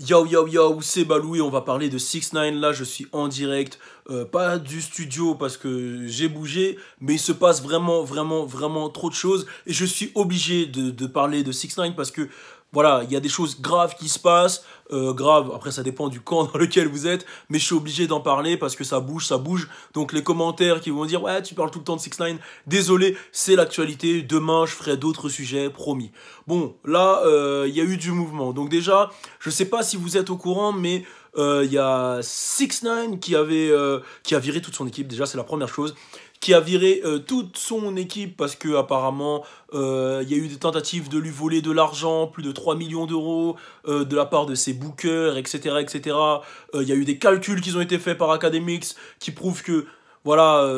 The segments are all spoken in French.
Yo yo yo, c'est et on va parler de 6 9 là, je suis en direct, euh, pas du studio parce que j'ai bougé, mais il se passe vraiment, vraiment, vraiment trop de choses et je suis obligé de, parler de 6 9 parce que voilà, il y a des choses graves qui se passent, euh, graves, après ça dépend du camp dans lequel vous êtes, mais je suis obligé d'en parler parce que ça bouge, ça bouge, donc les commentaires qui vont dire « Ouais, tu parles tout le temps de 6 9 désolé, c'est l'actualité, demain je ferai d'autres sujets, promis. » Bon, là, euh, il y a eu du mouvement, donc déjà, je sais pas si vous êtes au courant, mais euh, il y a 6 9 qui qui a viré toute son équipe, déjà c'est la première chose, qui a viré euh, toute son équipe parce que apparemment euh, il y a eu des tentatives de lui voler de l'argent, plus de 3 millions d'euros euh, de la part de ses bookers, etc. etc. Il y a eu des calculs qui ont été faits par Academics qui prouvent que voilà,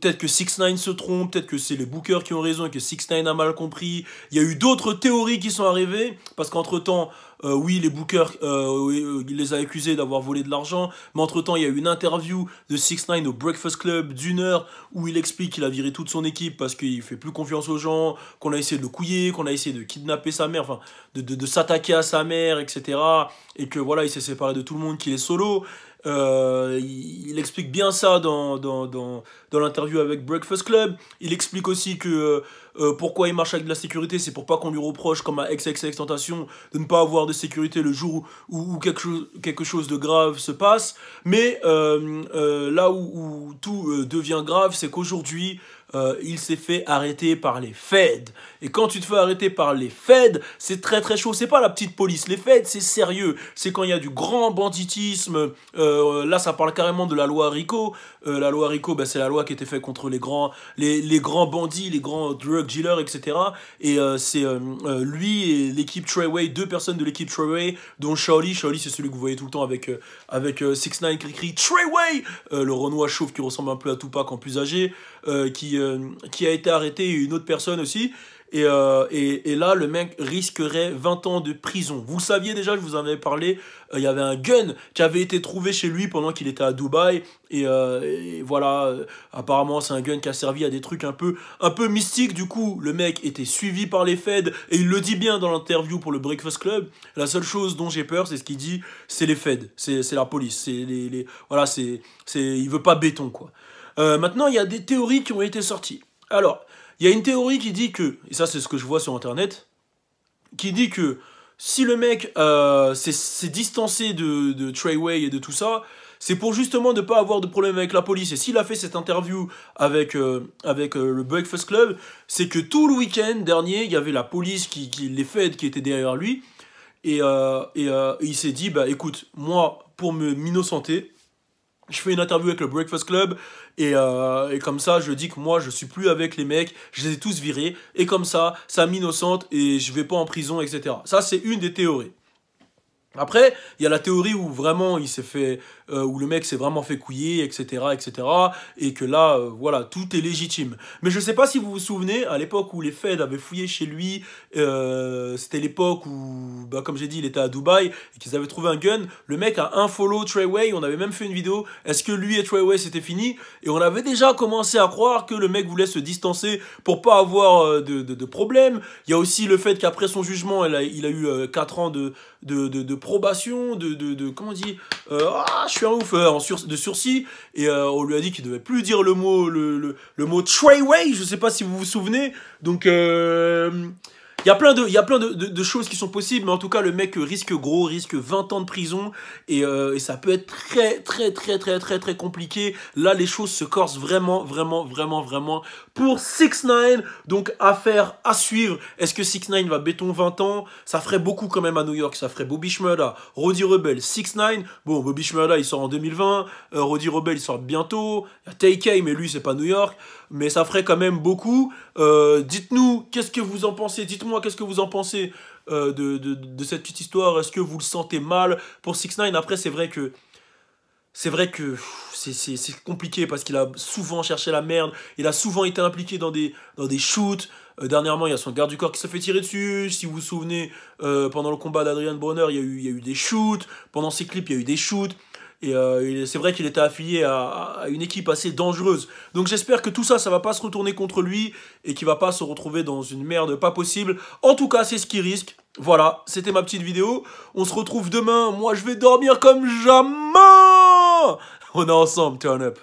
peut-être que 6 9 se trompe, peut-être que c'est les bookers qui ont raison et que 6 9 a mal compris. Il y a eu d'autres théories qui sont arrivées, parce qu'entre-temps, euh, oui, les bookers, euh, il euh, les a accusés d'avoir volé de l'argent, mais entre-temps, il y a eu une interview de 6 9 au Breakfast Club d'une heure où il explique qu'il a viré toute son équipe parce qu'il fait plus confiance aux gens, qu'on a essayé de le couiller, qu'on a essayé de kidnapper sa mère, enfin, de, s'attaquer à sa mère, etc. Et que voilà, il s'est séparé de tout le monde, qu'il est solo. il, explique bien ça dans, dans l'interview avec Breakfast Club. Il explique aussi que euh, pourquoi il marche avec de la sécurité C'est pour pas qu'on lui reproche, comme à XXX Tentation, de ne pas avoir de sécurité le jour où, quelque, chose, quelque, chose de grave se passe. Mais euh, euh, là où tout devient grave, c'est qu'aujourd'hui, euh, il s'est fait arrêter par les feds Et quand tu te fais arrêter par les feds c'est très très chaud. C'est pas la petite police. Les feds c'est sérieux. C'est quand il y a du grand banditisme. Euh, là, ça parle carrément de la loi Rico. Euh, la loi Rico, ben, c'est la loi qui était faite contre les grands, les, grands bandits, les grands drug dealers, etc. Et c'est lui et l'équipe Treyway, deux personnes de l'équipe Treyway, dont Shaoli. Shaoli, c'est celui que vous voyez tout le temps avec avec 6 ix 9 qui crie le Renoir chauve qui ressemble un peu à Tupac en plus âgé, qui euh, qui, a été arrêté et une autre personne aussi. Et, euh, et, là, le mec risquerait 20 ans de prison. Vous saviez déjà, je vous en avais parlé, euh, il y avait un gun qui avait été trouvé chez lui pendant qu'il était à Dubaï. Et, voilà, apparemment, c'est un gun qui a servi à des trucs un peu, un peu mystiques. Du coup, le mec était suivi par les Feds. Et il le dit bien dans l'interview pour le Breakfast Club. La seule chose dont j'ai peur, c'est ce qu'il dit, c'est les Feds. C'est la police. C'est les, les, Voilà, c'est... Il veut pas béton, quoi. Euh, maintenant, il y a des théories qui ont été sorties. Alors, il y a une théorie qui dit que, et ça c'est ce que je vois sur Internet, qui dit que si le mec euh, s'est distancé de, de Treyway et de tout ça, c'est pour justement ne pas avoir de problème avec la police. Et s'il a fait cette interview avec, euh, avec le Breakfast Club, c'est que tout le week-end dernier, il y avait la police, qui, les feds qui étaient derrière lui. Et, il s'est dit, bah écoute, moi, pour m'innocenter, je fais une interview avec le Breakfast Club et, euh, et, comme ça je dis que moi je suis plus avec les mecs, je les ai tous virés et comme ça ça m'innocente et je vais pas en prison etc. Ça c'est une des théories. Après, il y a la théorie où vraiment il s'est fait, euh, où le mec s'est vraiment fait couiller, etc., etc., et que là, euh, voilà, tout est légitime. Mais je ne sais pas si vous vous souvenez, à l'époque où les feds avaient fouillé chez lui, euh, c'était l'époque où, bah, comme j'ai dit, il était à Dubaï et qu'ils avaient trouvé un gun. Le mec a un follow Treyway. On avait même fait une vidéo. Est-ce que lui et Treyway c'était fini Et on avait déjà commencé à croire que le mec voulait se distancer pour pas avoir de, problème. Il y a aussi le fait qu'après son jugement, il a, eu 4 ans de, de, de, de probation, de, de, comment on dit, euh, ah, je suis un ouf, en de sursis, et euh, on lui a dit qu'il devait plus dire le mot, le, le, mot je sais pas si vous vous souvenez, donc euh, il y a plein, de, il y plein de, choses qui sont possibles, mais en tout cas, le mec risque gros, risque 20 ans de prison, euh, et, ça peut être très, très, très, très, très, très compliqué. Là, les choses se corsent vraiment, vraiment, vraiment, vraiment pour 6 9 Donc, affaire à suivre. Est-ce que 6 9 va béton 20 ans Ça ferait beaucoup quand même à New York. Ça ferait Bobby Shmurda, Roddy Rebel, 6 9 Bon, Bobby Shmurda, il sort en 2020. Euh, Roddy Rebel, il sort bientôt. Il y mais lui, c'est pas New York. Mais ça ferait quand même beaucoup. Euh, dites-nous, qu'est-ce que vous en pensez Dites-moi qu'est-ce que vous en pensez euh, de, de, cette petite histoire. Est-ce que vous le sentez mal pour 6 9 Après, c'est vrai que c'est vrai que c'est compliqué parce qu'il a souvent cherché la merde, il a souvent été impliqué dans des, dans des shoots. Euh, dernièrement, il y a son garde du corps qui se fait tirer dessus. Si vous vous souvenez, euh, pendant le combat d'Adrian Bronner, il y, a eu, il y a eu des shoots. Pendant ses clips, il y a eu des shoots. Et euh, c'est vrai qu'il était affilié à, une équipe assez dangereuse. Donc j'espère que tout ça, ça va pas se retourner contre lui et qu'il va pas se retrouver dans une merde pas possible. En tout cas, c'est ce qui risque. Voilà, c'était ma petite vidéo. On se retrouve demain. Moi, je vais dormir comme jamais. On est ensemble, turn up.